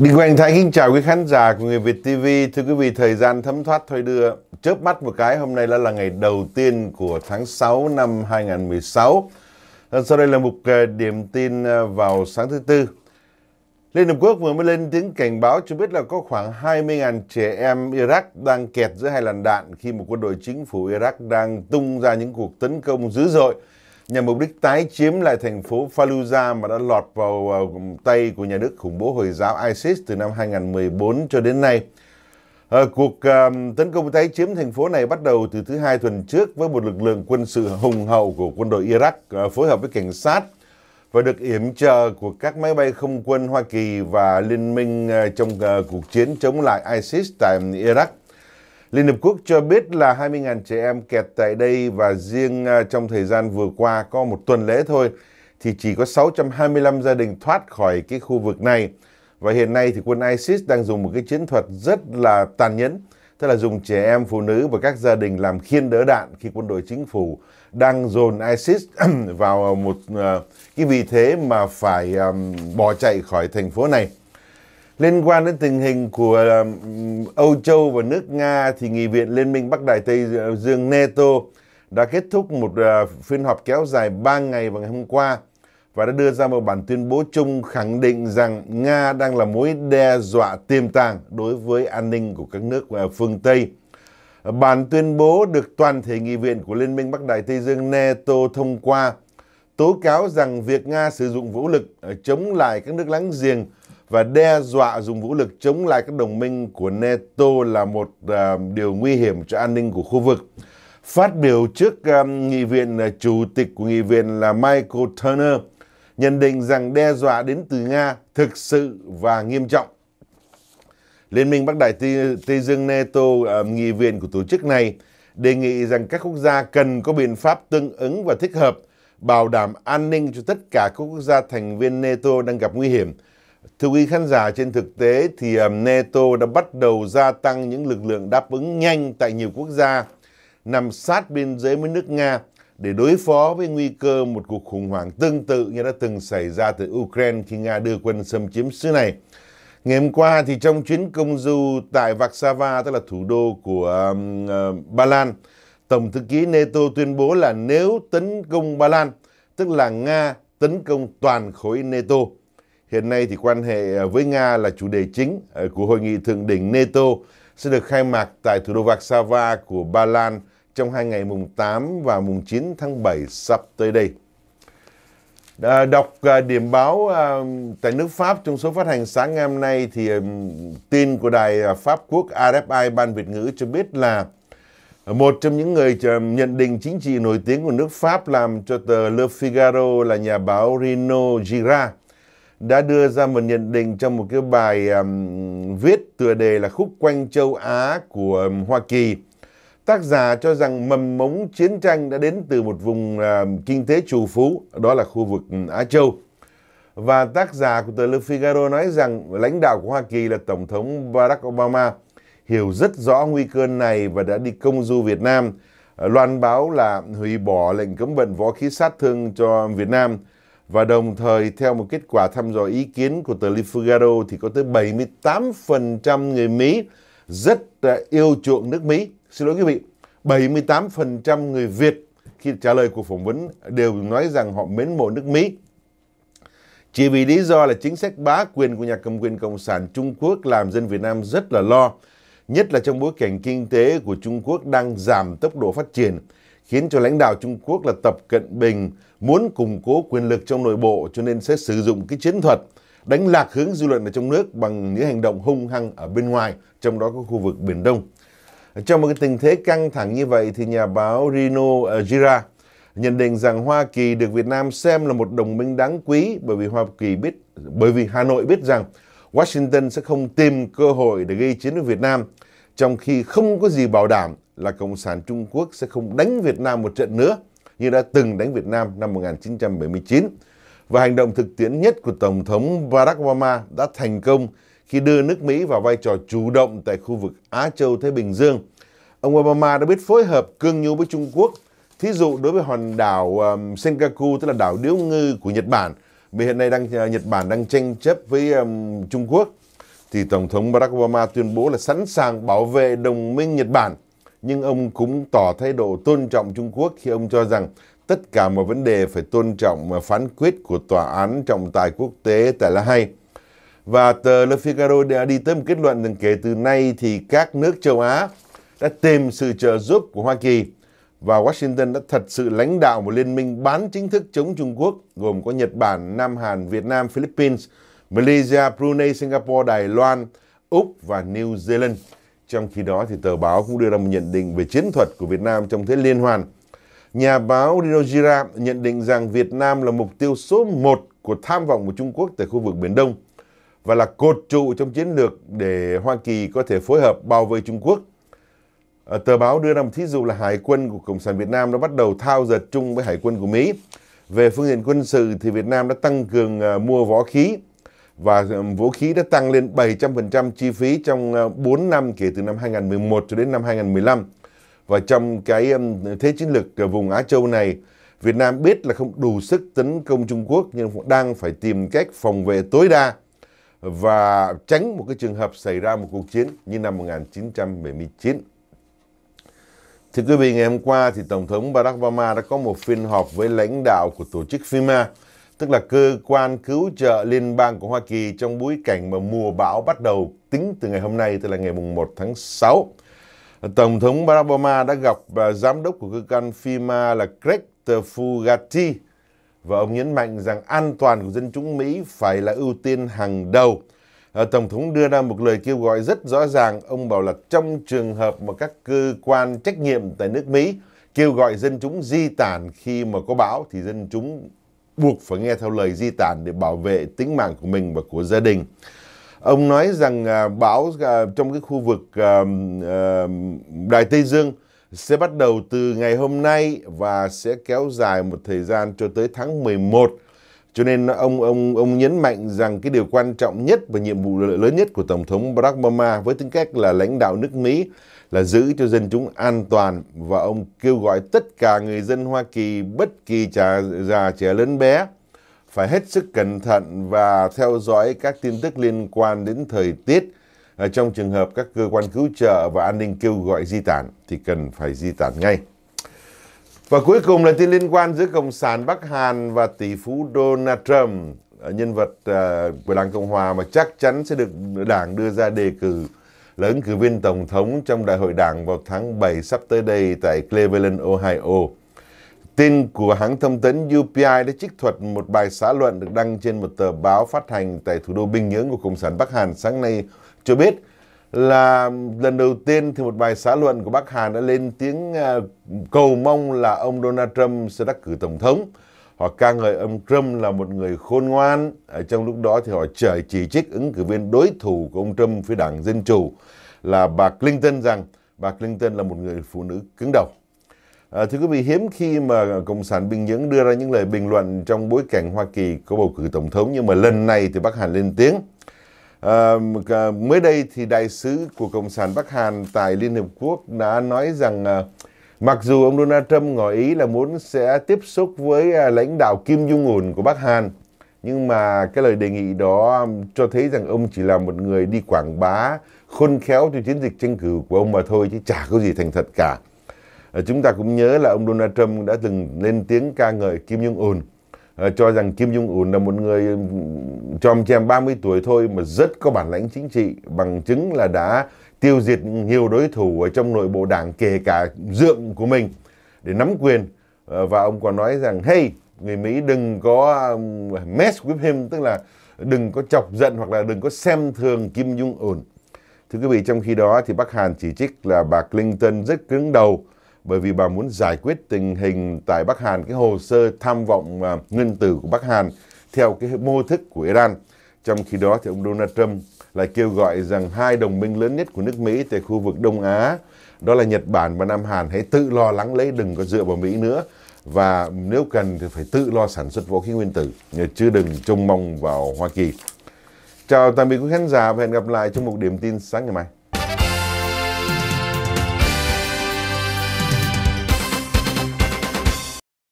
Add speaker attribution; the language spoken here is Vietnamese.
Speaker 1: Đinh Quang Thái kính chào quý khán giả của Người Việt TV. Thưa quý vị, thời gian thấm thoát thôi đưa. Chớp mắt một cái, hôm nay đã là ngày đầu tiên của tháng 6 năm 2016. Ờ, sau đây là mục ờ, điểm tin ờ, vào sáng thứ Tư. Liên Hợp Quốc vừa mới lên tiếng cảnh báo cho biết là có khoảng 20.000 trẻ em Iraq đang kẹt giữa hai làn đạn khi một quân đội chính phủ Iraq đang tung ra những cuộc tấn công dữ dội nhằm mục đích tái chiếm lại thành phố Fallujah mà đã lọt vào ờ, tay của nhà nước khủng bố Hồi giáo ISIS từ năm 2014 cho đến nay. À, cuộc à, tấn công tái chiếm thành phố này bắt đầu từ thứ hai tuần trước với một lực lượng quân sự hùng hậu của quân đội Iraq à, phối hợp với cảnh sát và được yểm trợ của các máy bay không quân Hoa Kỳ và liên minh à, trong à, cuộc chiến chống lại ISIS tại Iraq. Liên Hợp Quốc cho biết là 20.000 trẻ em kẹt tại đây và riêng à, trong thời gian vừa qua có một tuần lễ thôi thì chỉ có 625 gia đình thoát khỏi cái khu vực này. Và hiện nay thì quân ISIS đang dùng một cái chiến thuật rất là tàn nhẫn, tức là dùng trẻ em, phụ nữ và các gia đình làm khiên đỡ đạn khi quân đội chính phủ đang dồn ISIS vào một à, cái vị thế mà phải à, bỏ chạy khỏi thành phố này. Liên quan đến tình hình của Âu Châu và nước Nga thì Nghị viện Liên minh Bắc Đại Tây Dương NATO đã kết thúc một à, phiên họp kéo dài 3 ngày vào ngày hôm qua và đã đưa ra một bản tuyên bố chung khẳng định rằng Nga đang là mối đe dọa tiềm tàng đối với an ninh của các nước à, phương Tây. Bản tuyên bố được toàn thể nghị viện của Liên minh Bắc Đại Tây Dương NATO thông qua tố cáo rằng việc Nga sử dụng vũ lực à, chống lại các nước láng giềng và đe dọa dùng vũ lực chống lại các đồng minh của NATO là một uh, điều nguy hiểm cho an ninh của khu vực. Phát biểu trước um, nghị viện uh, chủ tịch của nghị viện là Michael Turner nhận định rằng đe dọa đến từ Nga thực sự và nghiêm trọng. Liên minh Bắc Đại Tây, Tây Dương NATO uh, nghị viện của tổ chức này đề nghị rằng các quốc gia cần có biện pháp tương ứng và thích hợp bảo đảm an ninh cho tất cả các quốc gia thành viên NATO đang gặp nguy hiểm Thưa quý khán giả, trên thực tế thì um, NATO đã bắt đầu gia tăng những lực lượng đáp ứng nhanh tại nhiều quốc gia nằm sát biên giới với nước Nga để đối phó với nguy cơ một cuộc khủng hoảng tương tự như đã từng xảy ra từ Ukraine khi Nga đưa quân xâm chiếm xứ này. Ngày hôm qua thì trong chuyến công du tại Warsaw, tức là thủ đô của um, uh, Ba Lan, Tổng thư ký NATO tuyên bố là nếu tấn công Ba Lan, tức là Nga tấn công toàn khối NATO Hiện nay thì quan hệ ờ, với Nga là chủ đề chính ờ, của hội nghị thượng đỉnh NATO sẽ được khai mạc tại thủ đô Warsaw của Ba Lan trong hai ngày mùng 8 và mùng 9 tháng 7 sắp tới đây. Ờ, đọc điểm báo tại nước Pháp trong số phát hành sáng ngày hôm nay thì tin của đài Pháp quốc RFI ban Việt ngữ cho biết là một trong những người nhận định chính trị nổi tiếng của nước Pháp làm cho tờ Le Figaro là nhà báo Rino Girard đã đưa ra một nhận định trong một cái bài um, viết tựa đề là khúc quanh châu Á của um, Hoa Kỳ. Tác giả cho rằng mầm mống chiến tranh đã đến từ một vùng um, kinh tế trù phú, đó là khu vực um, Á Châu. Và tác giả của tờ Le Figaro nói rằng lãnh đạo của Hoa Kỳ là Tổng thống Barack Obama hiểu rất rõ nguy cơ này và đã đi công du Việt Nam, à, loan báo là hủy bỏ lệnh cấm vận võ khí sát thương cho Việt Nam – và đồng thời theo một kết quả thăm dò ý kiến của tờ Le Figaro thì có tới 78% người Mỹ rất yêu chuộng nước Mỹ. Xin lỗi quý vị, 78% người Việt khi trả lời cuộc phỏng vấn đều nói rằng họ mến mộ nước Mỹ. Chỉ vì lý do là chính sách bá quyền của nhà cầm quyền Cộng sản Trung Quốc làm dân Việt Nam rất là lo, nhất là trong bối cảnh kinh tế của Trung Quốc đang giảm tốc độ phát triển khiến cho lãnh đạo Trung Quốc là Tập Cận Bình muốn củng cố quyền lực trong nội bộ cho nên sẽ sử dụng cái chiến thuật đánh lạc hướng dư luận ở trong nước bằng những hành động hung hăng ở bên ngoài, trong đó có khu vực Biển Đông. Trong một cái tình thế căng thẳng như vậy thì nhà báo Rino Jira nhận định rằng Hoa Kỳ được Việt Nam xem là một đồng minh đáng quý bởi vì Hoa Kỳ biết bởi vì Hà Nội biết rằng Washington sẽ không tìm cơ hội để gây chiến với Việt Nam trong khi không có gì bảo đảm là Cộng sản Trung Quốc sẽ không đánh Việt Nam một trận nữa như đã từng đánh Việt Nam năm 1979. Và hành động thực tiễn nhất của Tổng thống Barack Obama đã thành công khi đưa nước Mỹ vào vai trò chủ động tại khu vực Á Châu Thái Bình Dương. Ông Obama đã biết phối hợp cương nhu với Trung Quốc. Thí dụ đối với hòn đảo um, Senkaku, tức là đảo Điếu Ngư của Nhật Bản, vì hiện nay đang Nhật Bản đang tranh chấp với um, Trung Quốc thì Tổng thống Barack Obama tuyên bố là sẵn sàng bảo vệ đồng minh Nhật Bản. Nhưng ông cũng tỏ thái độ tôn trọng Trung Quốc khi ông cho rằng tất cả mọi vấn đề phải tôn trọng phán quyết của Tòa án Trọng tài Quốc tế tại La Hay. Và tờ Le Figaro đã đi tới một kết luận rằng kể từ nay thì các nước châu Á đã tìm sự trợ giúp của Hoa Kỳ và Washington đã thật sự lãnh đạo một liên minh bán chính thức chống Trung Quốc gồm có Nhật Bản, Nam Hàn, Việt Nam, Philippines – Malaysia, Brunei, Singapore, Đài Loan, Úc và New Zealand. Trong khi đó thì tờ báo cũng đưa ra một nhận định về chiến thuật của Việt Nam trong thế liên hoàn. Nhà báo Rinojira nhận định rằng Việt Nam là mục tiêu số 1 của tham vọng của Trung Quốc tại khu vực Biển Đông và là cột trụ trong chiến lược để Hoa Kỳ có thể phối hợp bao vây Trung Quốc. À, tờ báo đưa ra một thí dụ là Hải quân của Cộng sản Việt Nam đã bắt đầu thao giật chung với Hải quân của Mỹ. Về phương diện quân sự thì Việt Nam đã tăng cường ờ, mua võ khí và vũ khí đã tăng lên 700% chi phí trong 4 ờ, năm kể từ năm 2011 cho đến năm 2015. Và trong cái thế chiến lược ờ, vùng Á Châu này, Việt Nam biết là không đủ sức tấn công Trung Quốc nhưng cũng đang phải tìm cách phòng vệ tối đa và tránh một cái trường hợp xảy ra một cuộc chiến như năm 1979. Thưa quý vị, ngày hôm qua thì Tổng thống Barack Obama đã có một phiên họp với lãnh đạo của tổ chức FIMA tức là cơ quan cứu trợ liên bang của Hoa Kỳ trong bối cảnh mà mùa bão bắt đầu tính từ ngày hôm nay, tức là ngày mùng 1 tháng 6. Tổng thống Barack Obama đã gặp à, giám đốc của cơ quan FEMA là Craig Fugati và ông nhấn mạnh rằng an toàn của dân chúng Mỹ phải là ưu tiên hàng đầu. À, Tổng thống đưa ra một lời kêu gọi rất rõ ràng, ông bảo là trong trường hợp mà các cơ quan trách nhiệm tại nước Mỹ kêu gọi dân chúng di tản khi mà có bão thì dân chúng buộc phải nghe theo lời di tản để bảo vệ tính mạng của mình và của gia đình. Ông nói rằng à, bão à, trong cái khu vực à, à, Đại Tây Dương sẽ bắt đầu từ ngày hôm nay và sẽ kéo dài một thời gian cho tới tháng 11. Cho nên ông ông ông nhấn mạnh rằng cái điều quan trọng nhất và nhiệm vụ lớn nhất của tổng thống Barack Obama với tư cách là lãnh đạo nước Mỹ là giữ cho dân chúng an toàn và ông kêu gọi tất cả người dân Hoa Kỳ bất kỳ trẻ già trẻ lớn bé phải hết sức cẩn thận và theo dõi các tin tức liên quan đến thời tiết trong trường hợp các cơ quan cứu trợ và an ninh kêu gọi di tản thì cần phải di tản ngay. Và cuối cùng là tin liên quan giữa Cộng sản Bắc Hàn và tỷ phú Donald Trump, nhân vật ờ, của Đảng Cộng Hòa mà chắc chắn sẽ được Đảng đưa ra đề cử là ứng cử viên Tổng thống trong đại hội đảng vào tháng 7 sắp tới đây tại Cleveland, Ohio. Tin của hãng thông tấn UPI đã trích thuật một bài xã luận được đăng trên một tờ báo phát hành tại thủ đô Bình Nhưỡng của Cộng sản Bắc Hàn sáng nay cho biết là lần đầu tiên thì một bài xã luận của Bắc Hàn đã lên tiếng à, cầu mong là ông Donald Trump sẽ đắc cử Tổng thống họ ca ngợi ông Trump là một người khôn ngoan. Ở trong lúc đó thì họ trời chỉ trích ứng cử viên đối thủ của ông Trump phía đảng Dân Chủ là bà Clinton rằng bà Clinton là một người phụ nữ cứng đầu. À, thưa quý vị, hiếm khi mà Cộng sản Bình Nhưỡng đưa ra những lời bình luận trong bối cảnh Hoa Kỳ có bầu cử tổng thống, nhưng mà lần này thì Bắc Hàn lên tiếng. À, à mới đây thì đại sứ của Cộng sản Bắc Hàn tại Liên hiệp Quốc đã nói rằng à, Mặc dù ông Donald Trump ngỏ ý là muốn sẽ tiếp xúc với à, lãnh đạo Kim Jong-un của Bắc Hàn, nhưng mà cái lời đề nghị đó cho thấy rằng ông chỉ là một người đi quảng bá khôn khéo cho chiến dịch tranh cử của ông mà thôi chứ chả có gì thành thật cả. Ờ, chúng ta cũng nhớ là ông Donald Trump đã từng lên tiếng ca ngợi Kim Jong-un ờ, cho rằng Kim Jong-un là một người tròm chèm 30 tuổi thôi mà rất có bản lãnh chính trị bằng chứng là đã tiêu diệt nhiều đối thủ ở trong nội bộ đảng kể cả dượng của mình để nắm quyền ờ, và ông còn nói rằng hey người Mỹ đừng có um, mess with him tức là đừng có chọc giận hoặc là đừng có xem thường Kim Jong Un. Thưa quý vị, trong khi đó thì Bắc Hàn chỉ trích là bà Clinton rất cứng đầu bởi vì bà muốn giải quyết tình hình tại Bắc Hàn cái hồ sơ tham vọng à, nguyên tử của Bắc Hàn theo cái mô thức của Iran. Trong khi đó thì ông Donald Trump lại kêu gọi rằng hai đồng minh lớn nhất của nước Mỹ tại khu vực Đông Á đó là Nhật Bản và Nam Hàn hãy tự lo lắng lấy đừng có dựa vào Mỹ nữa và nếu cần thì phải tự lo sản xuất vũ khí nguyên tử chứ đừng trông mong vào Hoa Kỳ. Chào tạm biệt quý khán giả và hẹn gặp lại trong một điểm tin sáng ngày mai.